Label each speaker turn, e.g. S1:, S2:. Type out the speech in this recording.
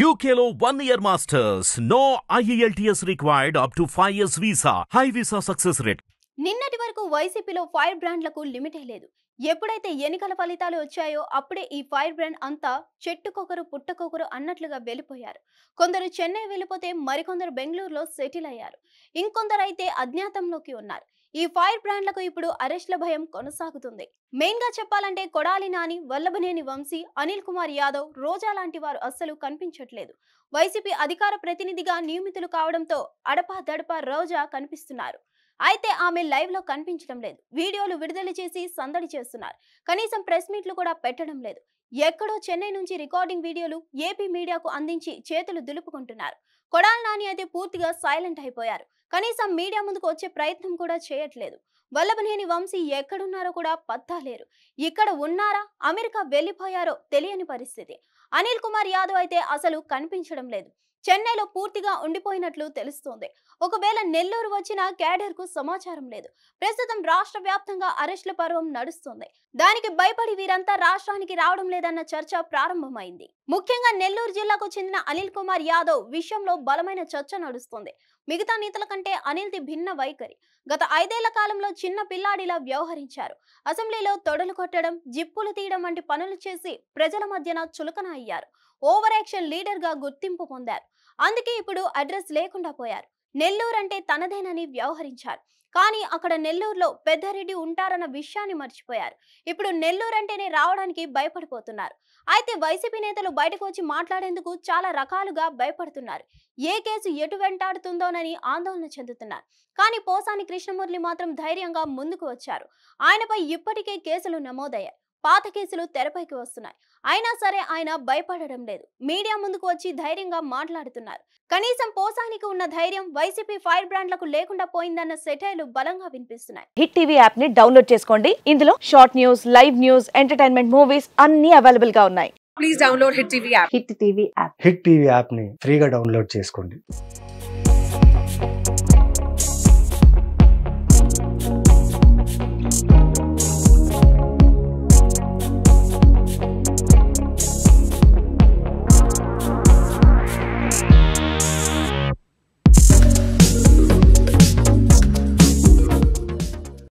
S1: యూకేలో one year masters no IELTS required up to five years visa high visa success rate నిన్నటి వరకు వైసీపీలో fire బ్రాండ్లకు లిమిటే లేదు ఎప్పుడైతే ఎన్నికల ఫలితాలు వచ్చాయో అప్పుడే ఈ ఫైర్ బ్రాండ్ అంతా చెట్టుకొకరు పుట్టకొకరు అన్నట్లుగా వెళ్ళిపోయారు కొందరు చెన్నై వెళ్ళిపోతే మరికొందరు బెంగళూరులో సెటిల్ అయ్యారు ఇంకొందరు అయితే అజ్ఞాతంలోకి ఉన్నారు ఈ ఫైర్ బ్రాండ్లకు ఇప్పుడు అరెస్ట్ల భయం కొనసాగుతుంది మెయిన్ గా చెప్పాలంటే కొడాలి నాని వల్లభనేని వంశీ అనిల్ కుమార్ యాదవ్ రోజా లాంటి వారు అస్సలు కనిపించట్లేదు వైసీపీ అధికార ప్రతినిధిగా నియమితులు కావడంతో అడపా దడపా రోజా కనిపిస్తున్నారు అయితే ఆమె లైవ్ లో కనిపించడం లేదు వీడియోలు విడుదల చేసి సందడి చేస్తున్నారు కనీసం ప్రెస్ మీట్లు కూడా పెట్టడం లేదు ఎక్కడో చెన్నై నుంచి రికార్డింగ్ వీడియోలు ఏపీ మీడియాకు అందించి చేతులు దులుపుకుంటున్నారు కొడాల నాని అయితే పూర్తిగా సైలెంట్ అయిపోయారు కనీసం మీడియా ముందుకు వచ్చే ప్రయత్నం కూడా చేయట్లేదు వల్లభనేని వంశీ ఎక్కడున్నారో కూడా పత్తా లేరు ఇక్కడ ఉన్నారా అమెరికా వెళ్ళిపోయారో తెలియని పరిస్థితి అనిల్ కుమార్ యాదవ్ అయితే అసలు కనిపించడం లేదు చెన్నైలో పూర్తిగా ఉండిపోయినట్లు తెలుస్తోంది ఒకవేళ నెల్లూరు వచ్చిన క్యాడర్ కు సమాచారం లేదు ప్రస్తుతం రాష్ట్ర వ్యాప్తంగా అరెస్టుల పర్వం నడుస్తుంది దానికి భయపడి వీరంతా రాష్ట్రానికి రావడం లేదన్న చర్చ ప్రారంభమైంది ముఖ్యంగా నెల్లూరు జిల్లాకు చెందిన అనిల్ కుమార్ యాదవ్ విషయంలో బలమైన చర్చ నడుస్తుంది మిగతా నేతల కంటే అనిల్ది భిన్న వైఖరి గత ఐదేళ్ల కాలంలో చిన్న పిల్లాడిలా వ్యవహరించారు అసెంబ్లీలో తొడలు కొట్టడం జిప్పులు తీయడం వంటి పనులు చేసి ప్రజల మధ్యన చులకన అయ్యారు ఓవర్ యాక్షన్ లీడర్గా గుర్తింపు పొందారు అందుకే ఇప్పుడు అడ్రస్ లేకుండా పోయారు నెల్లూరు అంటే తనదేనని వ్యవహరించారు కానీ అక్కడ నెల్లూరులో పెద్దారెడ్డి ఉంటారన్న విషయాన్ని మర్చిపోయారు ఇప్పుడు నెల్లూరు అంటేనే రావడానికి భయపడిపోతున్నారు అయితే వైసీపీ నేతలు బయటకు వచ్చి మాట్లాడేందుకు చాలా రకాలుగా భయపడుతున్నారు ఏ కేసు ఎటు వెంటాడుతుందోనని ఆందోళన చెందుతున్నారు కానీ పోసాని కృష్ణమురళి మాత్రం ధైర్యంగా ముందుకు వచ్చారు ఆయనపై ఇప్పటికే కేసులు నమోదయ్యాయి పాత కేసులు తెరపైకి వస్తున్నాయి అయినా సరే ఆయన భయపడడం లేదు మీడియా ముందుకు వచ్చి ధైర్యంగా మాట్లాడుతున్నారు కనీసం పోసానికి ఉన్న ధైర్యం వైసీపీ ఫైర్ బ్రాండ్లకు లేకుండా పోయిందన్న సెటైలు బలంగా వినిపిస్తున్నాయి హిట్ టీవీ యాప్ ని డౌన్లోడ్ చేసుకోండి ఇందులో short news live news entertainment movies అన్ని అవైలబుల్ గా ఉన్నాయి please download hit TV app hit TV app hit TV app ని ఫ్రీగా డౌన్లోడ్ చేసుకోండి